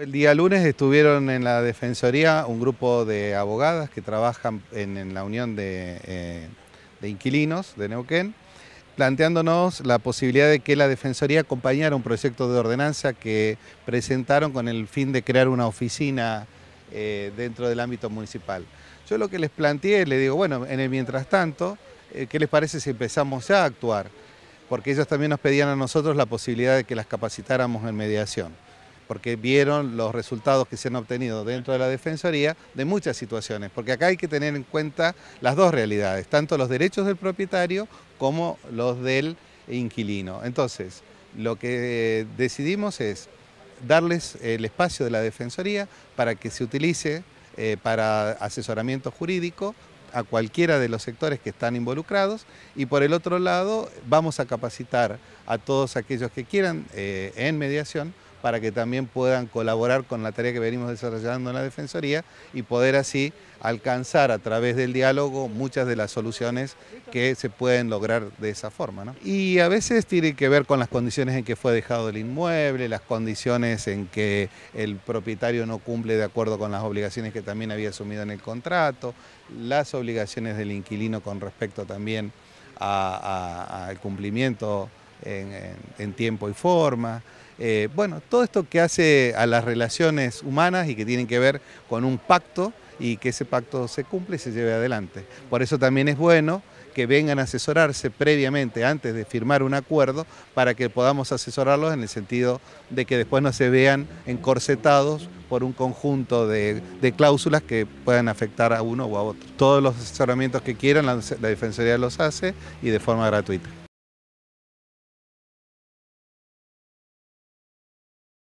El día lunes estuvieron en la Defensoría un grupo de abogadas que trabajan en, la Unión eh, de, Inquilinos de Neuquén, planteándonos la posibilidad de que la Defensoría acompañara un proyecto de ordenanza que presentaron con el fin de crear una oficina eh, dentro del ámbito municipal. Yo lo que les planteé, le digo, bueno, en mientras tanto, eh, ¿qué les parece si empezamos ya a actuar? Porque ellos también nos pedían a nosotros la posibilidad de que las capacitáramos en mediación porque vieron los resultados que se han obtenido dentro de la Defensoría de muchas situaciones, porque acá hay que tener en cuenta las dos realidades, tanto los derechos del propietario como los del inquilino. Entonces, lo que decidimos es darles el espacio de la Defensoría para que se utilice eh, para asesoramiento jurídico a cualquiera de los sectores que están involucrados y por el otro lado vamos a capacitar a todos aquellos que quieran eh, en mediación para que también puedan colaborar con la tarea que venimos desarrollando en la Defensoría y poder así alcanzar a través del diálogo muchas de las soluciones que se pueden lograr de esa forma. Y a veces tiene que ver con las condiciones en que fue dejado el inmueble, las condiciones en que el propietario no cumple de acuerdo con las obligaciones que también había asumido en el contrato, las obligaciones del inquilino con respecto también al cumplimiento en tiempo y forma. Eh, bueno, todo esto que hace a las relaciones humanas y que tienen que ver con un pacto y que ese pacto se cumple y se lleve adelante. Por eso también es bueno que vengan a asesorarse previamente antes de firmar un acuerdo para que podamos asesorarlos en el sentido de que después no se vean encorsetados por un conjunto de, cláusulas que puedan afectar a uno o a otro. Todos los asesoramientos que quieran, la Defensoría los hace y de forma gratuita.